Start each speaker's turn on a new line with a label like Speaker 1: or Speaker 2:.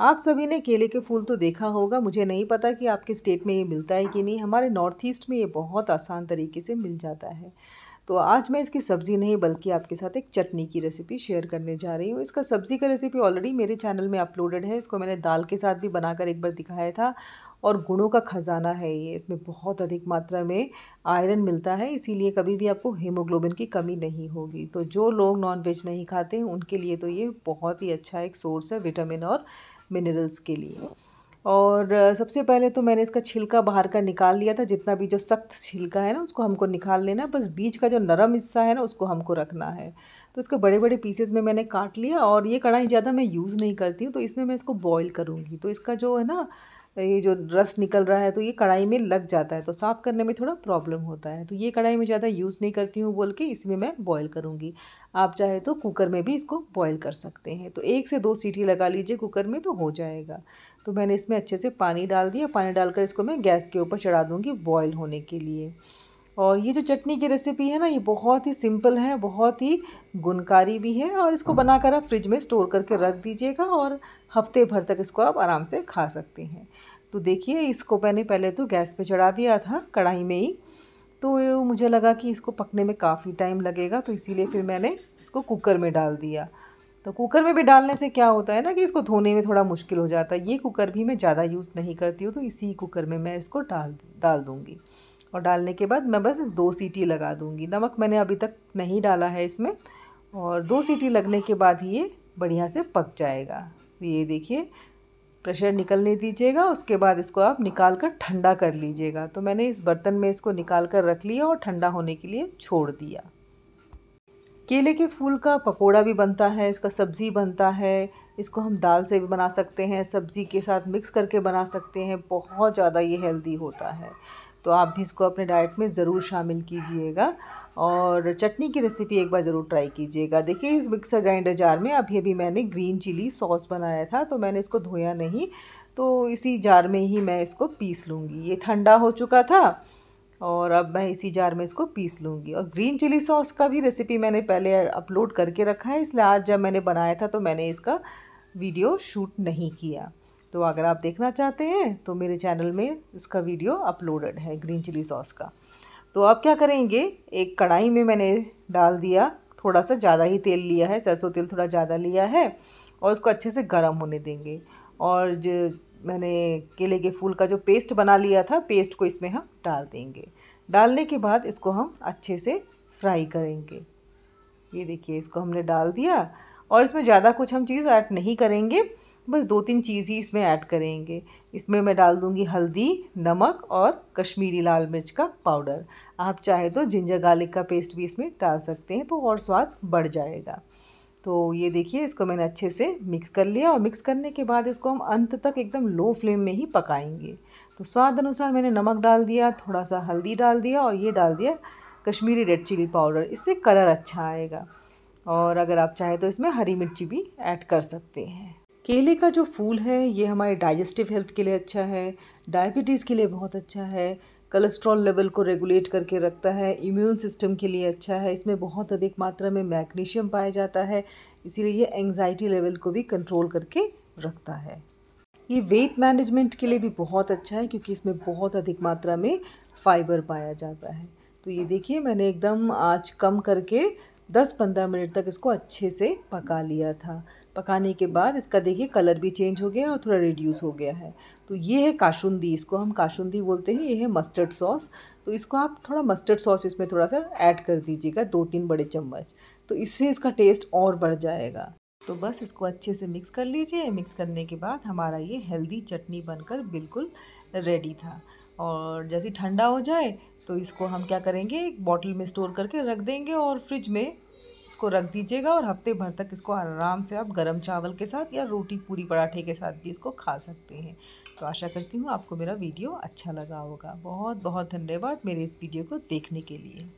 Speaker 1: आप सभी ने केले के फूल तो देखा होगा मुझे नहीं पता कि आपके स्टेट में ये मिलता है कि नहीं हमारे नॉर्थ ईस्ट में ये बहुत आसान तरीके से मिल जाता है तो आज मैं इसकी सब्ज़ी नहीं बल्कि आपके साथ एक चटनी की रेसिपी शेयर करने जा रही हूँ इसका सब्ज़ी का रेसिपी ऑलरेडी मेरे चैनल में अपलोडेड है इसको मैंने दाल के साथ भी बनाकर एक बार दिखाया था और गुणों का खजाना है ये इसमें बहुत अधिक मात्रा में आयरन मिलता है इसीलिए कभी भी आपको हीमोग्लोबिन की कमी नहीं होगी तो जो लोग नॉन नहीं खाते उनके लिए तो ये बहुत ही अच्छा एक सोर्स है विटामिन और मिनरल्स के लिए और सबसे पहले तो मैंने इसका छिलका बाहर का निकाल लिया था जितना भी जो सख्त छिलका है ना उसको हमको निकाल लेना बस बीच का जो नरम हिस्सा है ना उसको हमको रखना है तो इसको बड़े बड़े पीसेस में मैंने काट लिया और ये कढ़ाई ज़्यादा मैं यूज़ नहीं करती हूँ तो इसमें मैं इसको बॉईल करूँगी तो इसका जो है ना तो ये जो रस निकल रहा है तो ये कढ़ाई में लग जाता है तो साफ़ करने में थोड़ा प्रॉब्लम होता है तो ये कढ़ाई में ज़्यादा यूज़ नहीं करती हूँ बोल के इसमें मैं बॉईल करूँगी आप चाहे तो कुकर में भी इसको बॉईल कर सकते हैं तो एक से दो सीटी लगा लीजिए कुकर में तो हो जाएगा तो मैंने इसमें अच्छे से पानी डाल दिया पानी डालकर इसको मैं गैस के ऊपर चढ़ा दूँगी बॉयल होने के लिए और ये जो चटनी की रेसिपी है ना ये बहुत ही सिंपल है बहुत ही गुणकारी भी है और इसको हम्म। बनाकर आप फ्रिज में स्टोर करके रख दीजिएगा और हफ्ते भर तक इसको आप आराम से खा सकते हैं तो देखिए इसको मैंने पहले तो गैस पे चढ़ा दिया था कढ़ाई में ही तो मुझे लगा कि इसको पकने में काफ़ी टाइम लगेगा तो इसीलिए फिर मैंने इसको कुकर में डाल दिया तो कुकर में भी डालने से क्या होता है ना कि इसको धोने में थोड़ा मुश्किल हो जाता है ये कुकर भी मैं ज़्यादा यूज़ नहीं करती हूँ तो इसी कुकर में मैं इसको डाल डाल दूँगी और डालने के बाद मैं बस दो सीटी लगा दूँगी नमक मैंने अभी तक नहीं डाला है इसमें और दो सीटी लगने के बाद ही ये बढ़िया से पक जाएगा ये देखिए प्रेशर निकलने दीजिएगा उसके बाद इसको आप निकाल कर ठंडा कर लीजिएगा तो मैंने इस बर्तन में इसको निकाल कर रख लिया और ठंडा होने के लिए छोड़ दिया केले के फूल का पकोड़ा भी बनता है इसका सब्ज़ी बनता है इसको हम दाल से भी बना सकते हैं सब्ज़ी के साथ मिक्स करके बना सकते हैं बहुत ज़्यादा ये हेल्दी होता है तो आप भी इसको अपने डाइट में ज़रूर शामिल कीजिएगा और चटनी की रेसिपी एक बार ज़रूर ट्राई कीजिएगा देखिए इस मिक्सर ग्राइंडर जार में अभी अभी मैंने ग्रीन चिली सॉस बनाया था तो मैंने इसको धोया नहीं तो इसी जार में ही मैं इसको पीस लूँगी ये ठंडा हो चुका था और अब मैं इसी जार में इसको पीस लूँगी और ग्रीन चिली सॉस का भी रेसिपी मैंने पहले अपलोड करके रखा है इसलिए आज जब मैंने बनाया था तो मैंने इसका वीडियो शूट नहीं किया तो अगर आप देखना चाहते हैं तो मेरे चैनल में इसका वीडियो अपलोडेड है ग्रीन चिली सॉस का तो आप क्या करेंगे एक कढ़ाई में मैंने डाल दिया थोड़ा सा ज़्यादा ही तेल लिया है सरसों तेल थोड़ा ज़्यादा लिया है और उसको अच्छे से गर्म होने देंगे और जो मैंने केले के फूल का जो पेस्ट बना लिया था पेस्ट को इसमें हम डाल देंगे डालने के बाद इसको हम अच्छे से फ्राई करेंगे ये देखिए इसको हमने डाल दिया और इसमें ज़्यादा कुछ हम चीज़ ऐड नहीं करेंगे बस दो तीन चीज़ ही इसमें ऐड करेंगे इसमें मैं डाल दूँगी हल्दी नमक और कश्मीरी लाल मिर्च का पाउडर आप चाहे तो जिंजर गार्लिक का पेस्ट भी इसमें डाल सकते हैं तो और स्वाद बढ़ जाएगा तो ये देखिए इसको मैंने अच्छे से मिक्स कर लिया और मिक्स करने के बाद इसको हम अंत तक एकदम लो फ्लेम में ही पकाएंगे तो स्वाद अनुसार मैंने नमक डाल दिया थोड़ा सा हल्दी डाल दिया और ये डाल दिया कश्मीरी रेड चिली पाउडर इससे कलर अच्छा आएगा और अगर आप चाहें तो इसमें हरी मिर्ची भी ऐड कर सकते हैं केले का जो फूल है ये हमारे डाइजेस्टिव हेल्थ के लिए अच्छा है डायबिटीज़ के लिए बहुत अच्छा है कोलेस्ट्रॉल लेवल को रेगुलेट करके रखता है इम्यून सिस्टम के लिए अच्छा है इसमें बहुत अधिक मात्रा में मैग्नीशियम पाया जाता है इसीलिए ये एंग्जाइटी लेवल को भी कंट्रोल करके रखता है ये वेट मैनेजमेंट के लिए भी बहुत अच्छा है क्योंकि इसमें बहुत अधिक मात्रा में फाइबर पाया जाता है तो ये देखिए मैंने एकदम आज कम करके 10-15 मिनट तक इसको अच्छे से पका लिया था पकाने के बाद इसका देखिए कलर भी चेंज हो गया और थोड़ा रिड्यूस हो गया है तो ये है काशुंदी इसको हम काशुंदी बोलते हैं ये है मस्टर्ड सॉस तो इसको आप थोड़ा मस्टर्ड सॉस इसमें थोड़ा सा ऐड कर दीजिएगा दो तीन बड़े चम्मच तो इससे इसका टेस्ट और बढ़ जाएगा तो बस इसको अच्छे से मिक्स कर लीजिए मिक्स करने के बाद हमारा ये हेल्दी चटनी बनकर बिल्कुल रेडी था और जैसे ठंडा हो जाए तो इसको हम क्या करेंगे एक बॉटल में स्टोर करके रख देंगे और फ्रिज में इसको रख दीजिएगा और हफ्ते भर तक इसको आराम से आप गरम चावल के साथ या रोटी पूरी पराठे के साथ भी इसको खा सकते हैं तो आशा करती हूँ आपको मेरा वीडियो अच्छा लगा होगा बहुत बहुत धन्यवाद मेरे इस वीडियो को देखने के लिए